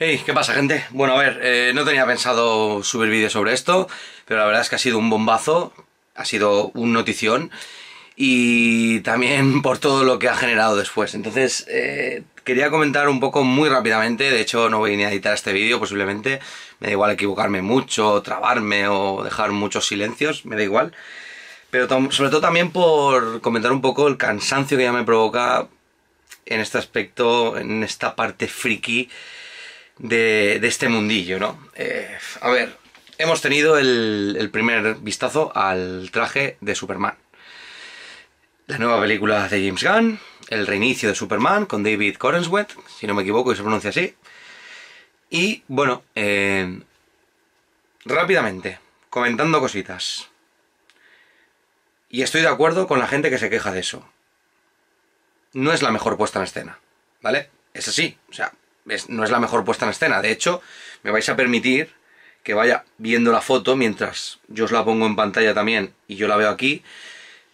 Hey, ¿qué pasa gente? Bueno, a ver, eh, no tenía pensado subir vídeo sobre esto, pero la verdad es que ha sido un bombazo, ha sido un notición y también por todo lo que ha generado después. Entonces, eh, quería comentar un poco muy rápidamente, de hecho no voy ni a editar este vídeo posiblemente, me da igual equivocarme mucho, trabarme o dejar muchos silencios, me da igual. Pero sobre todo también por comentar un poco el cansancio que ya me provoca en este aspecto, en esta parte friki de, este mundillo, ¿no? Eh, a ver, hemos tenido el, primer vistazo al traje de Superman. La nueva película de James Gunn, el reinicio de Superman con David Corenswet, si no me equivoco y se pronuncia así. Y bueno, eh, rápidamente, comentando cositas. Y estoy de acuerdo con la gente que se queja de eso. No es la mejor puesta en escena, ¿vale? Es así, o sea, no es la mejor puesta en escena. De hecho, me vais a permitir que vaya viendo la foto mientras yo os la pongo en pantalla también y yo la veo aquí.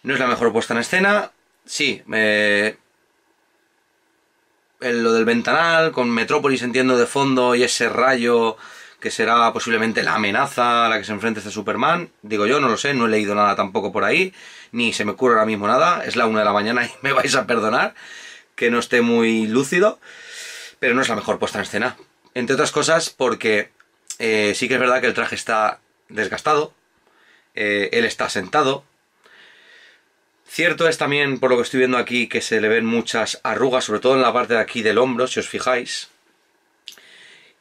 No es la mejor puesta en escena. Sí, eh, lo del ventanal con Metrópolis entiendo de fondo y ese rayo que será posiblemente la amenaza a la que se enfrenta este Superman. Digo yo, no lo sé, no he leído nada tampoco por ahí, ni se me ocurre ahora mismo nada. Es la una de la mañana y me vais a perdonar que no esté muy lúcido pero no es la mejor puesta en escena. Entre otras cosas porque eh, sí que es verdad que el traje está desgastado, eh, él está sentado. Cierto es también, por lo que estoy viendo aquí, que se le ven muchas arrugas, sobre todo en la parte de aquí del hombro, si os fijáis.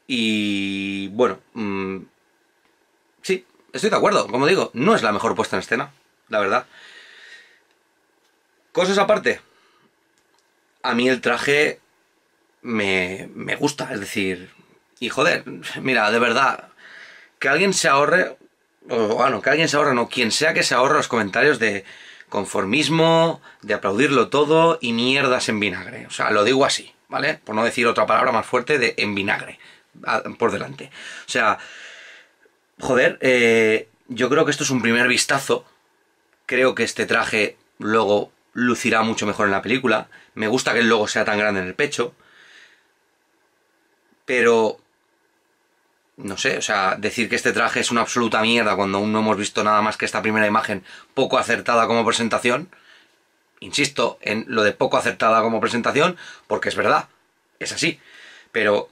Y bueno, mm, sí, estoy de acuerdo, como digo, no es la mejor puesta en escena, la verdad. Cosas aparte, a mí el traje me, gusta. Es decir, y joder, mira, de verdad, que alguien se ahorre, bueno, que alguien se ahorre, no, quien sea que se ahorre los comentarios de conformismo, de aplaudirlo todo y mierdas en vinagre. O sea, lo digo así, ¿vale? Por no decir otra palabra más fuerte de en vinagre, por delante. O sea, joder, eh, yo creo que esto es un primer vistazo. Creo que este traje luego lucirá mucho mejor en la película. Me gusta que el logo sea tan grande en el pecho pero no sé, o sea, decir que este traje es una absoluta mierda cuando aún no hemos visto nada más que esta primera imagen poco acertada como presentación, insisto en lo de poco acertada como presentación, porque es verdad, es así, pero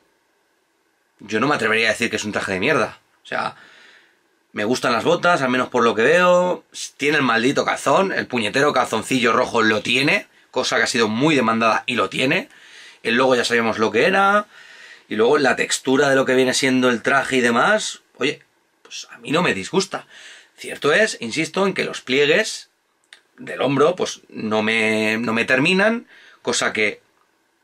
yo no me atrevería a decir que es un traje de mierda, o sea, me gustan las botas, al menos por lo que veo, tiene el maldito calzón, el puñetero calzoncillo rojo lo tiene, cosa que ha sido muy demandada y lo tiene, el logo ya sabíamos lo que era, y luego la textura de lo que viene siendo el traje y demás, oye, pues a mí no me disgusta. Cierto es, insisto, en que los pliegues del hombro pues no me, no me terminan, cosa que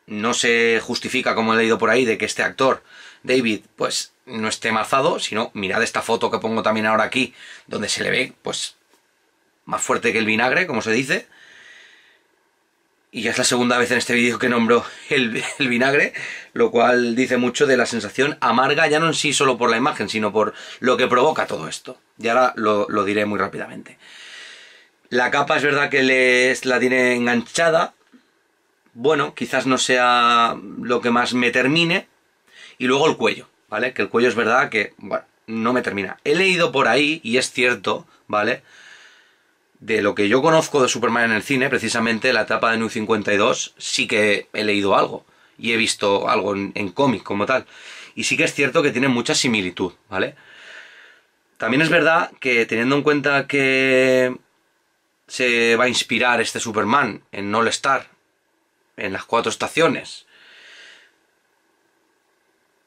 no se justifica, como he leído por ahí, de que este actor, David, pues no esté mazado, sino mirad esta foto que pongo también ahora aquí, donde se le ve, pues, más fuerte que el vinagre, como se dice, y ya es la segunda vez en este vídeo que nombro el, vinagre, lo cual dice mucho de la sensación amarga, ya no en sí solo por la imagen, sino por lo que provoca todo esto. Y ahora lo, diré muy rápidamente. La capa es verdad que le la tiene enganchada. Bueno, quizás no sea lo que más me termine. Y luego el cuello, ¿vale? Que el cuello es verdad que, bueno, no me termina. He leído por ahí, y es cierto, ¿vale? vale de lo que yo conozco de Superman en el cine, precisamente la etapa de New 52, sí que he leído algo y he visto algo en, cómic como tal. Y sí que es cierto que tiene mucha similitud, ¿vale? También es verdad que teniendo en cuenta que se va a inspirar este Superman en no Star, en las cuatro estaciones,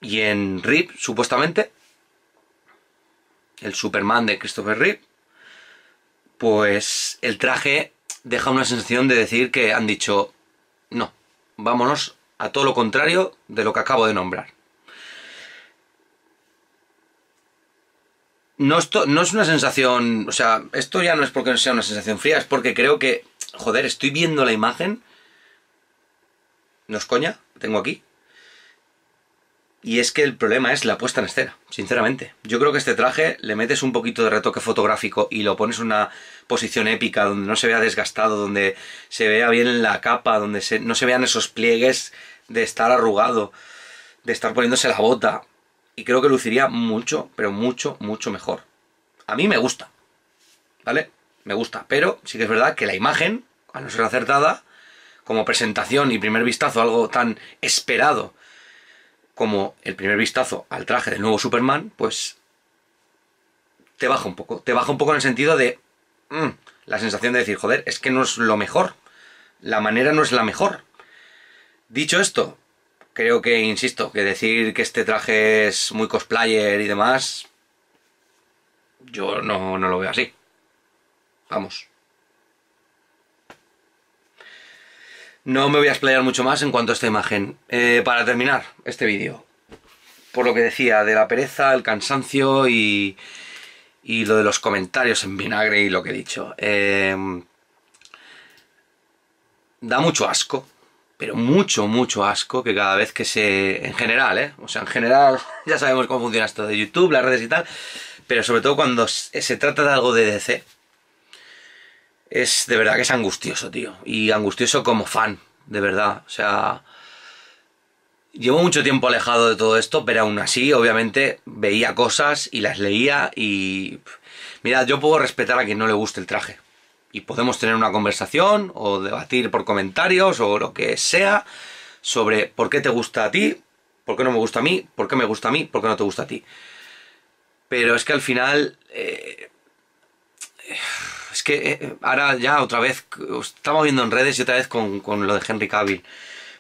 y en Rip, supuestamente, el Superman de Christopher Rip, pues el traje deja una sensación de decir que han dicho, no, vámonos a todo lo contrario de lo que acabo de nombrar. No, esto, no es una sensación, o sea, esto ya no es porque no sea una sensación fría, es porque creo que, joder, estoy viendo la imagen. ¿No es coña? Tengo aquí. Y es que el problema es la puesta en escena, sinceramente. Yo creo que este traje le metes un poquito de retoque fotográfico y lo pones en una posición épica, donde no se vea desgastado, donde se vea bien la capa, donde no se vean esos pliegues de estar arrugado, de estar poniéndose la bota. Y creo que luciría mucho, pero mucho, mucho mejor. A mí me gusta, ¿vale? Me gusta, pero sí que es verdad que la imagen, a no ser acertada, como presentación y primer vistazo, algo tan esperado como el primer vistazo al traje del nuevo Superman, pues te baja un poco. Te baja un poco en el sentido de mm, la sensación de decir, joder, es que no es lo mejor. La manera no es la mejor. Dicho esto, creo que, insisto, que decir que este traje es muy cosplayer y demás, yo no, no lo veo así. Vamos. No me voy a explayar mucho más en cuanto a esta imagen. Eh, para terminar este vídeo, por lo que decía de la pereza, el cansancio y, lo de los comentarios en vinagre y lo que he dicho. Eh, da mucho asco, pero mucho, mucho asco que cada vez que se... En general, ¿eh? O sea, en general ya sabemos cómo funciona esto de YouTube, las redes y tal, pero sobre todo cuando se trata de algo de DC, es de verdad que es angustioso, tío. Y angustioso como fan, de verdad. O sea, llevo mucho tiempo alejado de todo esto, pero aún así, obviamente, veía cosas y las leía y... Mirad, yo puedo respetar a quien no le guste el traje. Y podemos tener una conversación o debatir por comentarios o lo que sea sobre por qué te gusta a ti, por qué no me gusta a mí, por qué me gusta a mí, por qué no te gusta a ti. Pero es que al final... Eh, eh, es que eh, eh, ahora ya otra vez, estamos viendo en redes y otra vez con, lo de Henry Cavill.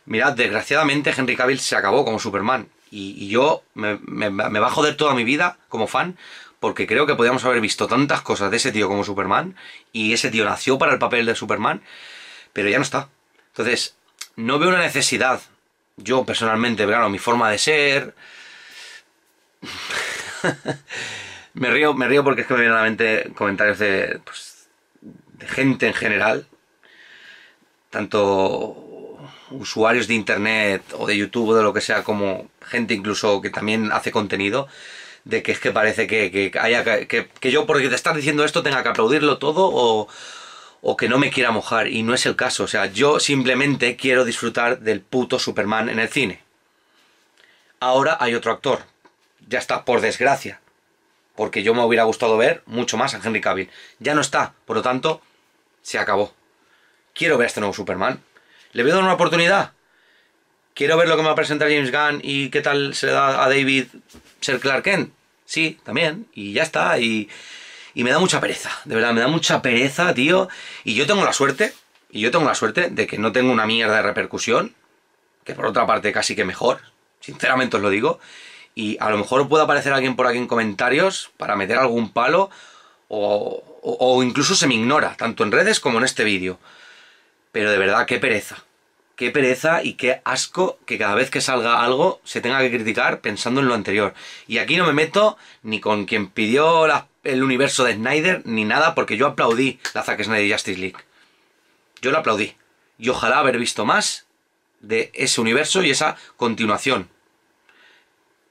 Mirad, desgraciadamente Henry Cavill se acabó como Superman. Y, yo me, va a joder toda mi vida como fan porque creo que podíamos haber visto tantas cosas de ese tío como Superman y ese tío nació para el papel de Superman, pero ya no está. Entonces, no veo una necesidad. Yo personalmente, claro, mi forma de ser... me río, me río porque es que me vienen a la mente comentarios de... Pues, gente en general, tanto usuarios de internet o de YouTube o de lo que sea, como gente incluso que también hace contenido, de que es que parece que, que haya que, que, yo porque te estás diciendo esto tenga que aplaudirlo todo o, o que no me quiera mojar. Y no es el caso. O sea, yo simplemente quiero disfrutar del puto Superman en el cine. Ahora hay otro actor. Ya está, por desgracia. Porque yo me hubiera gustado ver mucho más a Henry Cavill. Ya no está. Por lo tanto, se acabó. Quiero ver a este nuevo Superman. ¿Le voy a dar una oportunidad? Quiero ver lo que me va a presentar James Gunn y qué tal se le da a David ser Clark Kent. Sí, también. Y ya está. Y, y me da mucha pereza. De verdad, me da mucha pereza, tío. Y yo tengo la suerte. Y yo tengo la suerte de que no tengo una mierda de repercusión. Que por otra parte casi que mejor. Sinceramente os lo digo. Y a lo mejor puede aparecer alguien por aquí en comentarios para meter algún palo o, incluso se me ignora, tanto en redes como en este vídeo. Pero de verdad, qué pereza. Qué pereza y qué asco que cada vez que salga algo se tenga que criticar pensando en lo anterior. Y aquí no me meto ni con quien pidió el universo de Snyder ni nada, porque yo aplaudí la Zack Snyder Justice League. Yo la aplaudí. Y ojalá haber visto más de ese universo y esa continuación.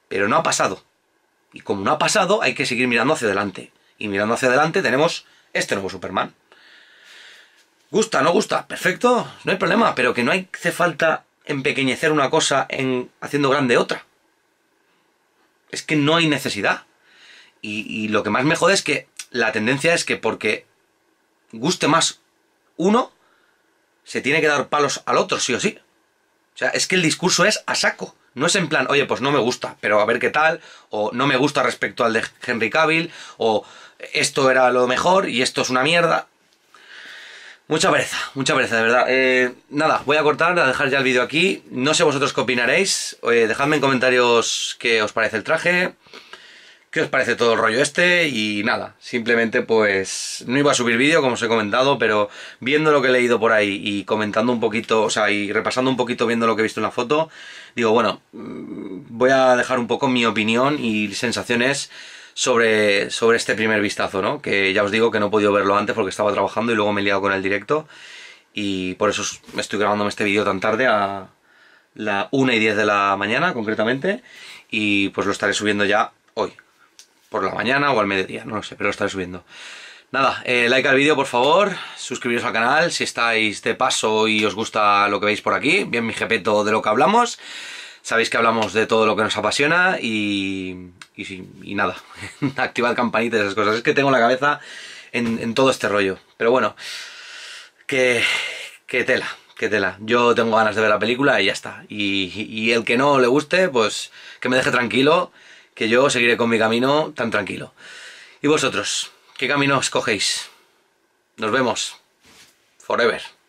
Pero no ha pasado. Y como no ha pasado, hay que seguir mirando hacia adelante. Y mirando hacia adelante tenemos este nuevo Superman. ¿Gusta? ¿No gusta? Perfecto, no hay problema, pero que no hace falta empequeñecer una cosa en haciendo grande otra. Es que no hay necesidad. Y, y lo que más me jode es que la tendencia es que porque guste más uno, se tiene que dar palos al otro, sí o sí. O sea, es que el discurso es a saco. No es en plan, oye, pues no me gusta, pero a ver qué tal, o no me gusta respecto al de Henry Cavill, o esto era lo mejor y esto es una mierda. Mucha pereza, mucha pereza, de verdad. Eh, nada, voy a cortar, a dejar ya el vídeo aquí. No sé vosotros qué opinaréis. Eh, dejadme en comentarios qué os parece el traje qué os parece todo el rollo este y nada, simplemente pues no iba a subir vídeo como os he comentado, pero viendo lo que he leído por ahí y comentando un poquito, o sea, y repasando un poquito viendo lo que he visto en la foto, digo, bueno, mm, voy a dejar un poco mi opinión y sensaciones sobre, sobre este primer vistazo, ¿no? Que ya os digo que no he podido verlo antes porque estaba trabajando y luego me he liado con el directo y por eso estoy grabándome este vídeo tan tarde a la 1 y 10 de la mañana concretamente y pues lo estaré subiendo ya hoy, por la mañana o al mediodía, no lo sé, pero lo estaré subiendo. Nada, eh, like al vídeo por favor, suscribiros al canal si estáis de paso y os gusta lo que veis por aquí, bien mi jepeto de lo que hablamos, sabéis que hablamos de todo lo que nos apasiona y, y, nada, activad campanitas y esas cosas, es que tengo la cabeza en, todo este rollo, pero bueno, que, que tela, que tela, yo tengo ganas de ver la película y ya está, y el que no le guste, pues que me deje tranquilo que yo seguiré con mi camino tan tranquilo. ¿Y vosotros? ¿Qué camino escogéis? Nos vemos. Forever.